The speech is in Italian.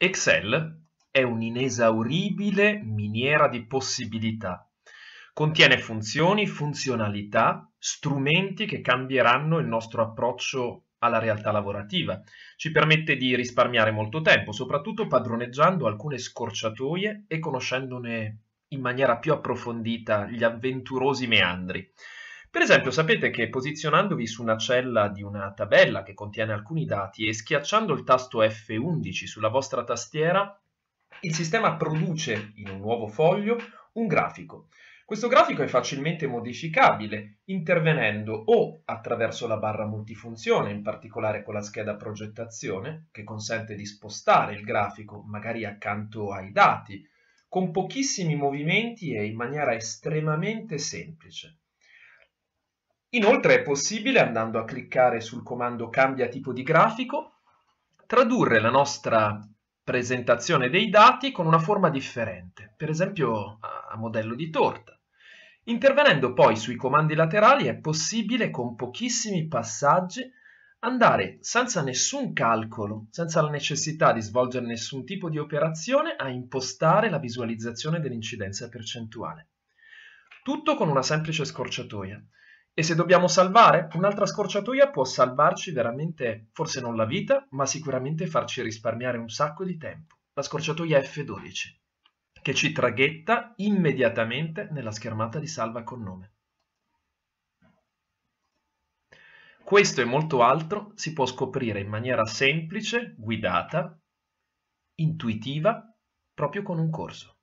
Excel è un'inesauribile miniera di possibilità. Contiene funzioni, funzionalità, strumenti che cambieranno il nostro approccio alla realtà lavorativa. Ci permette di risparmiare molto tempo, soprattutto padroneggiando alcune scorciatoie e conoscendone in maniera più approfondita gli avventurosi meandri. Per esempio, sapete che posizionandovi su una cella di una tabella che contiene alcuni dati e schiacciando il tasto F11 sulla vostra tastiera, il sistema produce in un nuovo foglio un grafico. Questo grafico è facilmente modificabile intervenendo o attraverso la barra multifunzione, in particolare con la scheda progettazione, che consente di spostare il grafico magari accanto ai dati, con pochissimi movimenti e in maniera estremamente semplice. Inoltre è possibile, andando a cliccare sul comando Cambia tipo di grafico, tradurre la nostra presentazione dei dati con una forma differente, per esempio a modello di torta. Intervenendo poi sui comandi laterali è possibile con pochissimi passaggi andare senza nessun calcolo, senza la necessità di svolgere nessun tipo di operazione a impostare la visualizzazione dell'incidenza percentuale. Tutto con una semplice scorciatoia. E se dobbiamo salvare, un'altra scorciatoia può salvarci veramente, forse non la vita, ma sicuramente farci risparmiare un sacco di tempo. La scorciatoia F12, che ci traghetta immediatamente nella schermata di salva con nome. Questo e molto altro si può scoprire in maniera semplice, guidata, intuitiva, proprio con un corso.